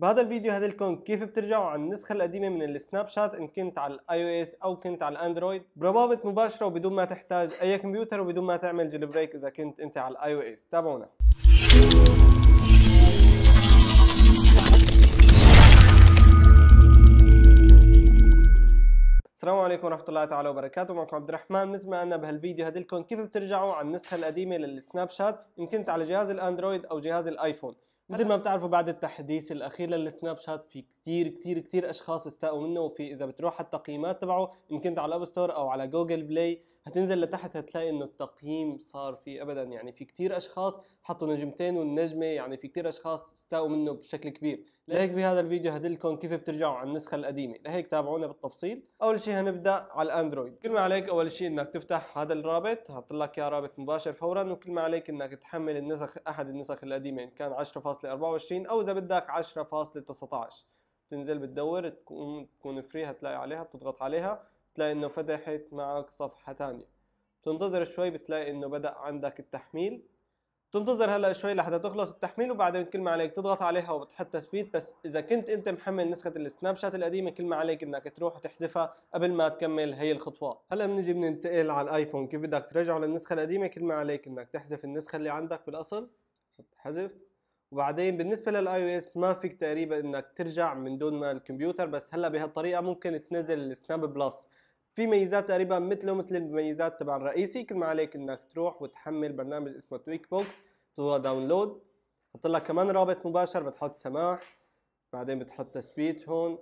بهذا الفيديو لكم كيف بترجعوا عن النسخة القديمة من السناب شات ان كنت على الاي او اس او كنت على الاندرويد بروابط مباشرة وبدون ما تحتاج اي كمبيوتر وبدون ما تعمل جيل بريك اذا كنت انت على الاي او اس تابعونا السلام عليكم ورحمة الله تعالى وبركاته معكم عبد الرحمن مثل ما قلنا بهالفيديو لكم كيف بترجعوا عن النسخة القديمة للسناب شات ان كنت على جهاز الاندرويد او جهاز الايفون مثل ما بتعرفوا بعد التحديث الاخير للسناب شات في كتير كتير كتير اشخاص استاءوا منه وفي اذا بتروح على التقييمات تبعه ان كنت على الاب ستور او على جوجل بلاي هتنزل لتحت هتلاقي انه التقييم صار فيه ابدا يعني في كثير اشخاص حطوا نجمتين والنجمه يعني في كثير اشخاص استاءوا منه بشكل كبير لهيك بهذا الفيديو هدلكم كيف بترجعوا على النسخه القديمه لهيك تابعونا بالتفصيل اول شيء هنبدا على الاندرويد كل ما عليك اول شيء انك تفتح هذا الرابط هحط لك اياه رابط مباشر فورا وكل ما عليك انك تحمل النسخ احد النسخ القديمه ان كان 10.24 او اذا بدك 10.19 تنزل بتدور تكون تكون فري هتلاقي عليها بتضغط عليها بتلاقي انه فتحت معك صفحة تانية بتنتظر شوي بتلاقي انه بدأ عندك التحميل تنتظر هلا شوي لحتى تخلص التحميل وبعدين كل ما عليك تضغط عليها وبتحط تثبيت بس اذا كنت انت محمل نسخه السناب شات القديمه كل ما عليك انك تروح وتحذفها قبل ما تكمل هي الخطوات هلا بنجي بننتقل على الايفون كيف بدك ترجعه للنسخه القديمه كل ما عليك انك تحذف النسخه اللي عندك بالاصل حذف وبعدين بالنسبه للاي او اس ما فيك تقريبا انك ترجع من دون ما الكمبيوتر بس هلا بهالطريقه ممكن تنزل السناب بلس في ميزات تقريبا مثله مثل الميزات تبع الرئيسي كل ما عليك انك تروح وتحمل برنامج اسمه تويك بوكس تضغط داونلود بحط لك كمان رابط مباشر بتحط سماح بعدين بتحط تثبيت هون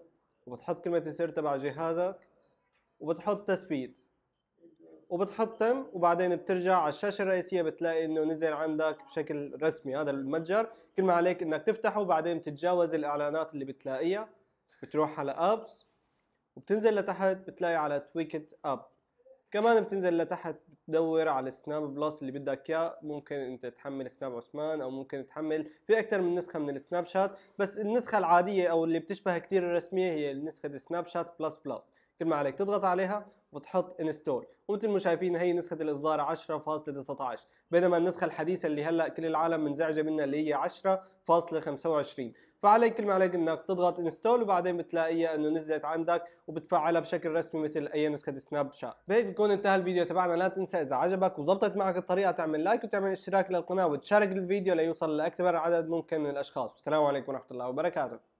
وبتحط كلمه السر تبع جهازك وبتحط تثبيت وبتحطم وبعدين بترجع على الشاشه الرئيسيه بتلاقي انه نزل عندك بشكل رسمي هذا المتجر كل ما عليك انك تفتحه وبعدين بتتجاوز الاعلانات اللي بتلاقيها بتروح على ابس وبتنزل لتحت بتلاقي على تويكت اب كمان بتنزل لتحت بتدور على السناب بلس اللي بدك اياه ممكن انت تحمل سناب عثمان او ممكن تحمل في اكثر من نسخه من السناب شات بس النسخه العاديه او اللي بتشبه كثير الرسميه هي نسخه سناب شات بلس بلس كل ما عليك تضغط عليها وتحط انستول ومثل ما شايفين هي نسخه الاصدار 10.19 بينما النسخه الحديثه اللي هلا كل العالم منزعجه منها اللي هي 10.25 فعليك كل ما عليك انك تضغط انستول وبعدين بتلاقيها انه نزلت عندك وبتفعلها بشكل رسمي مثل اي نسخه سناب شات بهيك بكون انتهى الفيديو تبعنا لا تنسى اذا عجبك وزبطت معك الطريقه تعمل لايك وتعمل اشتراك للقناه وتشارك الفيديو ليوصل لاكبر عدد ممكن من الاشخاص والسلام عليكم ورحمه الله وبركاته